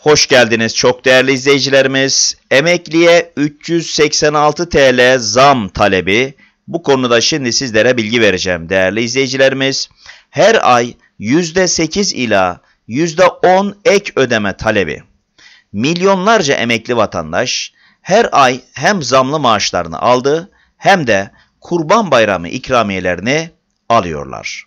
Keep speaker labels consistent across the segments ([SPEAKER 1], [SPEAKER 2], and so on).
[SPEAKER 1] Hoş geldiniz çok değerli izleyicilerimiz. Emekliye 386 TL zam talebi. Bu konuda şimdi sizlere bilgi vereceğim değerli izleyicilerimiz. Her ay %8 ila %10 ek ödeme talebi. Milyonlarca emekli vatandaş her ay hem zamlı maaşlarını aldı hem de Kurban Bayramı ikramiyelerini alıyorlar.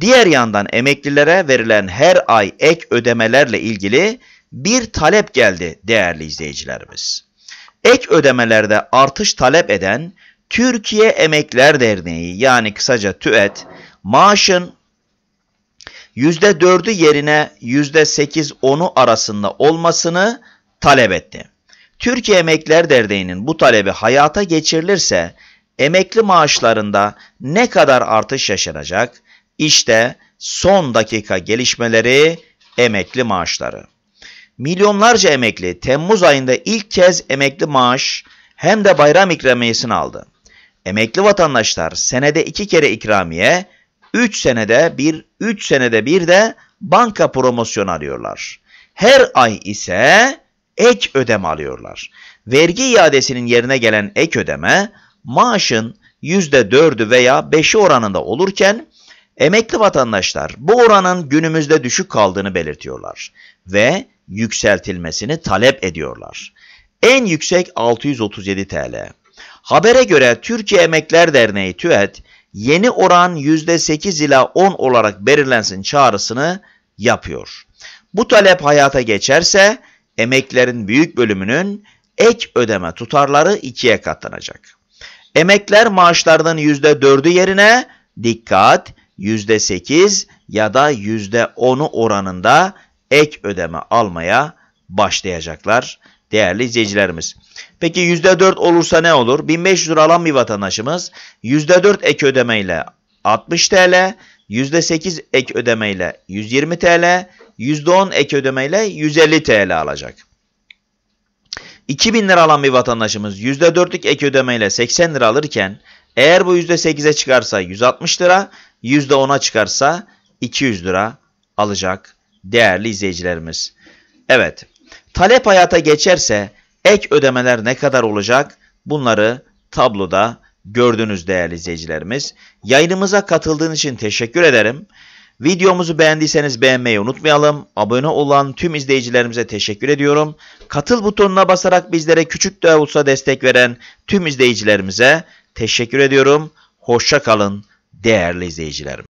[SPEAKER 1] Diğer yandan emeklilere verilen her ay ek ödemelerle ilgili bir talep geldi değerli izleyicilerimiz. Ek ödemelerde artış talep eden Türkiye Emekler Derneği yani kısaca TÜET maaşın %4'ü yerine %8-10'u arasında olmasını talep etti. Türkiye Emekler Derneği'nin bu talebi hayata geçirilirse emekli maaşlarında ne kadar artış yaşanacak? İşte son dakika gelişmeleri emekli maaşları milyonlarca emekli Temmuz ayında ilk kez emekli maaş hem de bayram ikramiyesini aldı. Emekli vatandaşlar senede iki kere ikramiye, üç senede bir, üç senede bir de banka promosyon alıyorlar. Her ay ise ek ödeme alıyorlar. Vergi iadesinin yerine gelen ek ödeme maaşın %4'ü veya 5'i oranında olurken Emekli vatandaşlar bu oranın günümüzde düşük kaldığını belirtiyorlar ve yükseltilmesini talep ediyorlar. En yüksek 637 TL. Habere göre Türkiye Emekler Derneği TÜET yeni oran %8 ila 10 olarak belirlensin çağrısını yapıyor. Bu talep hayata geçerse emeklerin büyük bölümünün ek ödeme tutarları ikiye katlanacak. Emekler maaşlarının %4'ü yerine dikkat %8 ya da %10'u oranında ek ödeme almaya başlayacaklar değerli izleyicilerimiz. Peki %4 olursa ne olur? 1500 lira alan bir vatandaşımız %4 ek ödemeyle 60 TL, %8 ek ödemeyle 120 TL, %10 ek ödemeyle 150 TL alacak. 2000 lira alan bir vatandaşımız %4'lük ek ödemeyle 80 lira alırken eğer bu %8'e çıkarsa 160 lira, %10'a çıkarsa 200 lira alacak değerli izleyicilerimiz. Evet, talep hayata geçerse ek ödemeler ne kadar olacak? Bunları tabloda gördünüz değerli izleyicilerimiz. Yayınımıza katıldığınız için teşekkür ederim. Videomuzu beğendiyseniz beğenmeyi unutmayalım. Abone olan tüm izleyicilerimize teşekkür ediyorum. Katıl butonuna basarak bizlere küçük de olsa destek veren tüm izleyicilerimize teşekkür ediyorum. Hoşça kalın değerli izleyicilerim.